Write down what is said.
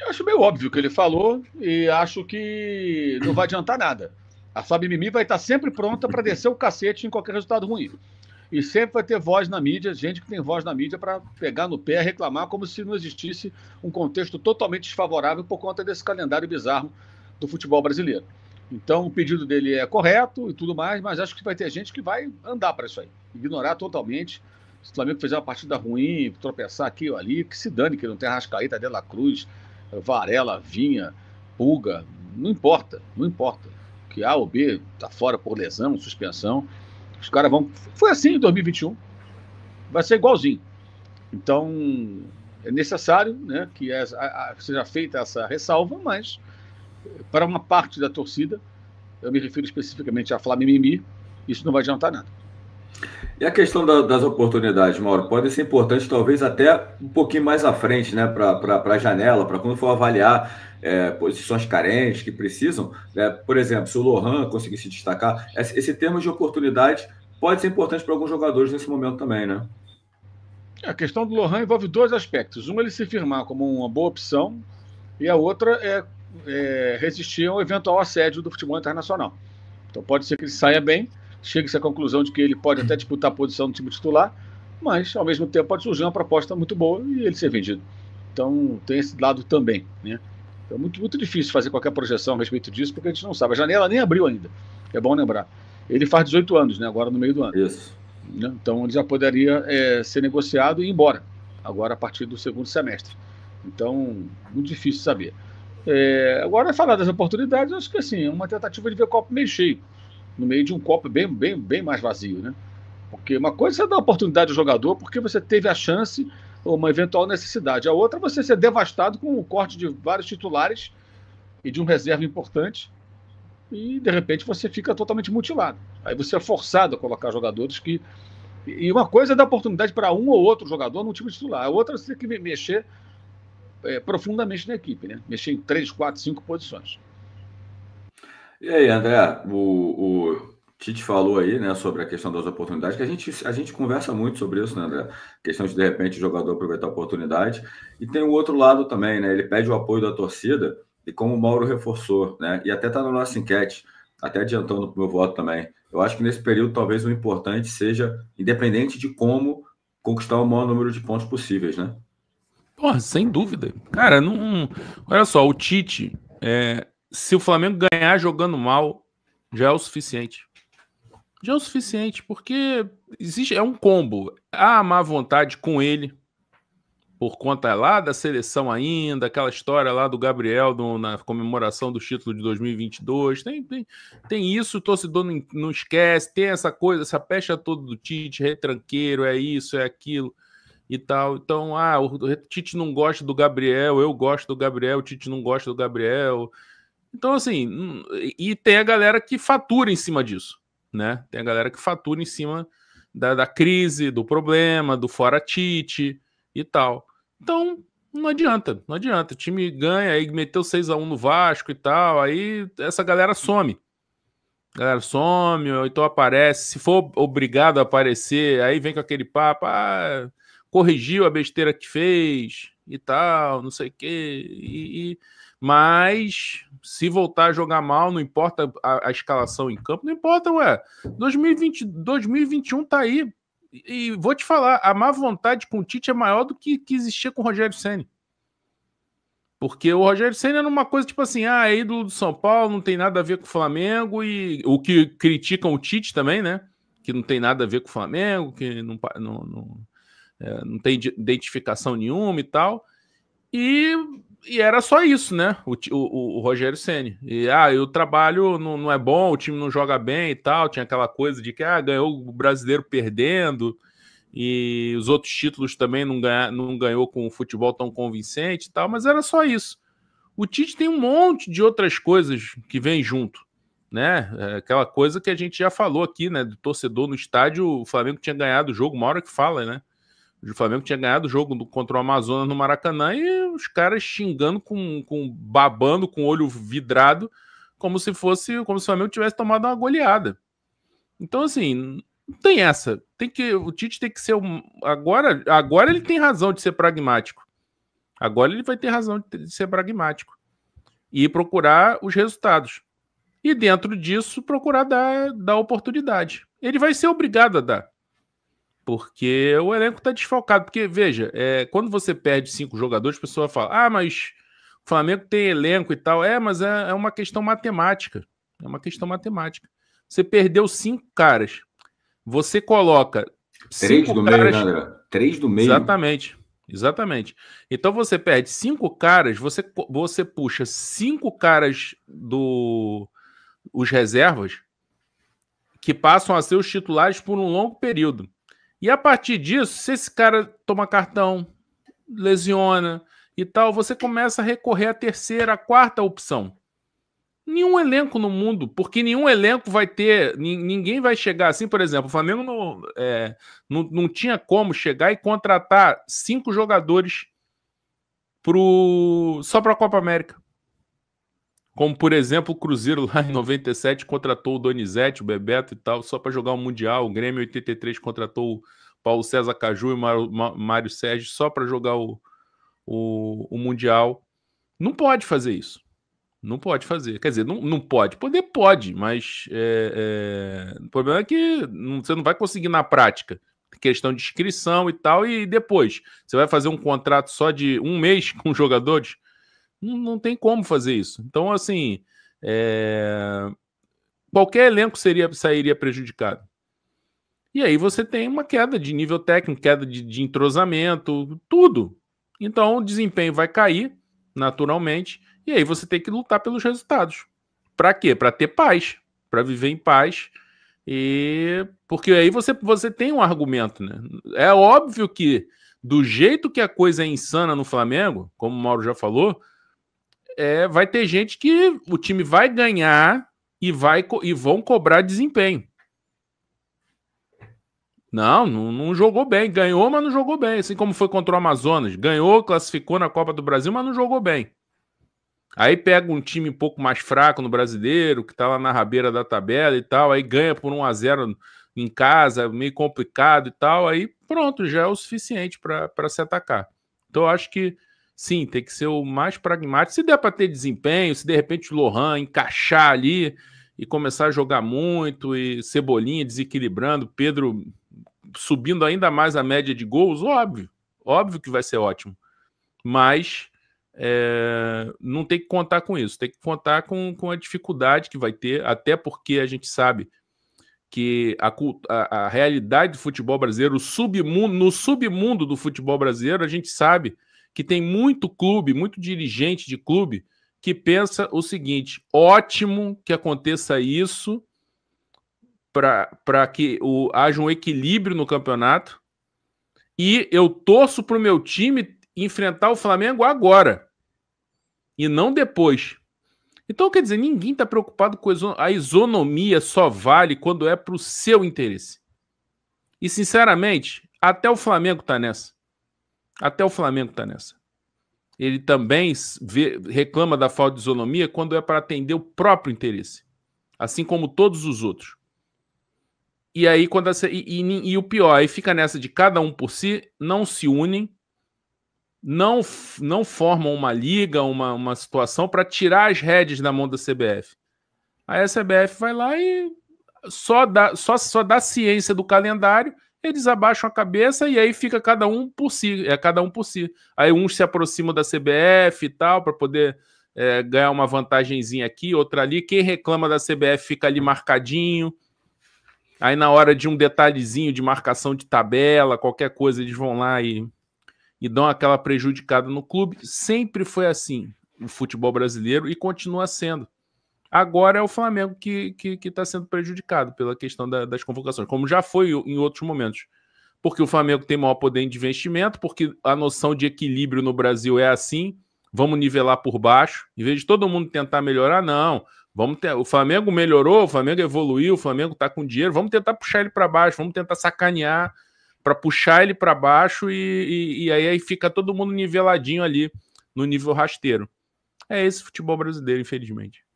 Eu acho meio óbvio o que ele falou e acho que não vai adiantar nada. A Sabe Mimi vai estar sempre pronta para descer o cacete em qualquer resultado ruim. E sempre vai ter voz na mídia, gente que tem voz na mídia para pegar no pé, reclamar como se não existisse um contexto totalmente desfavorável por conta desse calendário bizarro do futebol brasileiro. Então, o pedido dele é correto e tudo mais, mas acho que vai ter gente que vai andar para isso aí, ignorar totalmente. Se o Flamengo fizer uma partida ruim, tropeçar aqui ou ali, que se dane, que não tem Rascaíta, De La Cruz, Varela, Vinha, Pulga, não importa, não importa. Que A ou B está fora por lesão, suspensão, os caras vão. Foi assim em 2021. Vai ser igualzinho. Então, é necessário né, que seja feita essa ressalva, mas para uma parte da torcida, eu me refiro especificamente a Flamengo, isso não vai adiantar nada. E a questão da, das oportunidades, Mauro, pode ser importante talvez até um pouquinho mais à frente, né, para a janela, para quando for avaliar é, posições carentes que precisam. Né, por exemplo, se o Lohan conseguir se destacar, esse, esse termo de oportunidade pode ser importante para alguns jogadores nesse momento também, né? A questão do Lohan envolve dois aspectos. Uma, ele se firmar como uma boa opção, e a outra é, é resistir ao eventual assédio do futebol internacional. Então, pode ser que ele saia bem, chega-se à conclusão de que ele pode até disputar a posição do time titular, mas ao mesmo tempo pode surgir uma proposta muito boa e ele ser vendido. Então tem esse lado também, né? É muito, muito difícil fazer qualquer projeção a respeito disso, porque a gente não sabe. A janela nem abriu ainda. É bom lembrar. Ele faz 18 anos, né? Agora no meio do ano. Isso. Né? Então ele já poderia é, ser negociado e ir embora. Agora a partir do segundo semestre. Então, muito difícil saber. É, agora, falar das oportunidades, eu acho que assim, é uma tentativa de ver copo meio cheio no meio de um copo bem, bem, bem mais vazio, né? Porque uma coisa é dar oportunidade ao jogador porque você teve a chance ou uma eventual necessidade. A outra é você ser devastado com o corte de vários titulares e de um reserva importante e de repente você fica totalmente mutilado. Aí você é forçado a colocar jogadores que e uma coisa é dar oportunidade para um ou outro jogador no time titular, a outra é você tem que mexer é, profundamente na equipe, né? Mexer em três, quatro, cinco posições. E aí, André, o, o Tite falou aí, né, sobre a questão das oportunidades, que a gente, a gente conversa muito sobre isso, né, André? A questão de, de repente, o jogador aproveitar a oportunidade. E tem o outro lado também, né? Ele pede o apoio da torcida, e como o Mauro reforçou, né? E até está na nossa enquete, até adiantando para o meu voto também. Eu acho que nesse período, talvez o importante seja, independente de como, conquistar o maior número de pontos possíveis, né? Porra, sem dúvida. Cara, não. Olha só, o Tite. É, se o Flamengo ganhar jogando mal, já é o suficiente. Já é o suficiente, porque existe é um combo. Há má vontade com ele, por conta lá da seleção ainda, aquela história lá do Gabriel do, na comemoração do título de 2022. Tem, tem, tem isso, o torcedor não, não esquece, tem essa coisa, essa pecha toda do Tite, retranqueiro, é isso, é aquilo e tal. Então, ah, o Tite não gosta do Gabriel, eu gosto do Gabriel, o Tite não gosta do Gabriel, então, assim, hum, e tem a galera que fatura em cima disso, né? Tem a galera que fatura em cima da, da crise, do problema, do fora Tite e tal. Então, não adianta, não adianta. O time ganha, aí meteu 6 a 1 no Vasco e tal, aí essa galera some. A galera some, ou então aparece. Se for obrigado a aparecer, aí vem com aquele papo, ah, corrigiu a besteira que fez e tal, não sei o quê. E, e mas se voltar a jogar mal, não importa a, a escalação em campo, não importa, ué. 2020, 2021 tá aí. E, e vou te falar, a má vontade com o Tite é maior do que, que existia com o Rogério Senna. Porque o Rogério Senna era uma coisa tipo assim, ah, é ídolo do São Paulo, não tem nada a ver com o Flamengo, e o que criticam o Tite também, né? Que não tem nada a ver com o Flamengo, que não, não, não, é, não tem identificação nenhuma e tal. E e era só isso, né? O, o, o Rogério Ceni. E ah, o trabalho não, não, é bom, o time não joga bem e tal. Tinha aquela coisa de que ah, ganhou o brasileiro perdendo e os outros títulos também não, ganha, não ganhou com o futebol tão convincente e tal, mas era só isso. O Tite tem um monte de outras coisas que vem junto, né? É aquela coisa que a gente já falou aqui, né? Do torcedor no estádio, o Flamengo tinha ganhado o jogo, uma hora que fala, né? O Flamengo tinha ganhado o jogo contra o Amazonas no Maracanã e os caras xingando, com, com babando, com o olho vidrado, como se fosse, como se o Flamengo tivesse tomado uma goleada. Então, assim, não tem essa. Tem que, o Tite tem que ser. Um, agora, agora ele tem razão de ser pragmático. Agora ele vai ter razão de ser pragmático e procurar os resultados. E dentro disso, procurar dar, dar oportunidade. Ele vai ser obrigado a dar. Porque o elenco tá desfalcado. Porque, veja, é, quando você perde cinco jogadores, a pessoa fala: ah, mas o Flamengo tem elenco e tal. É, mas é, é uma questão matemática. É uma questão matemática. Você perdeu cinco caras. Você coloca. Três do caras... meio, né, Três do meio. Exatamente. Exatamente. Então você perde cinco caras, você, você puxa cinco caras do os reservas que passam a ser os titulares por um longo período. E a partir disso, se esse cara toma cartão, lesiona e tal, você começa a recorrer à terceira, à quarta opção. Nenhum elenco no mundo, porque nenhum elenco vai ter, ninguém vai chegar assim, por exemplo, o Flamengo não, é, não, não tinha como chegar e contratar cinco jogadores pro, só para a Copa América. Como, por exemplo, o Cruzeiro lá em 97 contratou o Donizete, o Bebeto e tal, só para jogar o Mundial. O Grêmio 83 contratou o Paulo César Caju e Mário, Mário Sérgio só para jogar o, o, o, Mundial. Não pode fazer isso. Não pode fazer. Quer dizer, não, não pode. Poder pode, mas é, é, o problema é que não, você não vai conseguir na prática. Questão de inscrição e tal, e depois. Você vai fazer um contrato só de um mês com jogadores? Não, não tem como fazer isso. Então, assim, é... qualquer elenco seria, sairia prejudicado. E aí você tem uma queda de nível técnico, queda de, de entrosamento, tudo. Então o desempenho vai cair naturalmente, e aí você tem que lutar pelos resultados. Para quê? Para ter paz, para viver em paz. E porque aí você, você tem um argumento, né? É óbvio que do jeito que a coisa é insana no Flamengo, como o Mauro já falou, é, vai ter gente que o time vai ganhar e, vai, e vão cobrar desempenho. Não, não, não, jogou bem. Ganhou, mas não jogou bem. Assim como foi contra o Amazonas. Ganhou, classificou na Copa do Brasil, mas não jogou bem. Aí pega um time um pouco mais fraco no brasileiro, que tá lá na rabeira da tabela e tal. Aí ganha por 1 a 0 em casa, meio complicado e tal. Aí pronto, já é o suficiente para se atacar. Então eu acho que Sim, tem que ser o mais pragmático. Se der para ter desempenho, se de repente o Lohan encaixar ali e começar a jogar muito, e Cebolinha desequilibrando, Pedro subindo ainda mais a média de gols, óbvio. Óbvio que vai ser ótimo. Mas é, não tem que contar com isso, tem que contar com, com a dificuldade que vai ter, até porque a gente sabe que a, a, a realidade do futebol brasileiro, submundo, no submundo do futebol brasileiro, a gente sabe que tem muito clube, muito dirigente de clube, que pensa o seguinte: ótimo que aconteça isso para que o, haja um equilíbrio no campeonato. E eu torço para o meu time enfrentar o Flamengo agora e não depois. Então, quer dizer, ninguém está preocupado com a isonomia, só vale quando é para o seu interesse. E, sinceramente, até o Flamengo está nessa. Até o Flamengo está nessa. Ele também vê, reclama da falta de isonomia quando é para atender o próprio interesse, assim como todos os outros. E aí, quando essa, e, e, e o pior, aí fica nessa de cada um por si, não se unem, não, não formam uma liga, uma, uma situação para tirar as redes da mão da CBF. Aí a CBF vai lá e só dá, só, só dá ciência do calendário eles abaixam a cabeça e aí fica cada um por si, é cada um por si. Aí uns se aproximam da CBF e tal, para poder é, ganhar uma vantagenzinha aqui, outra ali. Quem reclama da CBF fica ali marcadinho. Aí na hora de um detalhezinho de marcação de tabela, qualquer coisa, eles vão lá e, e dão aquela prejudicada no clube. Sempre foi assim o futebol brasileiro e continua sendo. Agora é o Flamengo que está que, que tá sendo prejudicado pela questão da, das convocações, como já foi em outros momentos. Porque o Flamengo tem maior poder de investimento, porque a noção de equilíbrio no Brasil é assim: vamos nivelar por baixo. Em vez de todo mundo tentar melhorar, não. Vamos ter, o Flamengo melhorou, o Flamengo evoluiu, o Flamengo está com dinheiro, vamos tentar puxar ele para baixo, vamos tentar sacanear para puxar ele para baixo e, e, e aí, aí fica todo mundo niveladinho ali no nível rasteiro. É esse futebol brasileiro, infelizmente.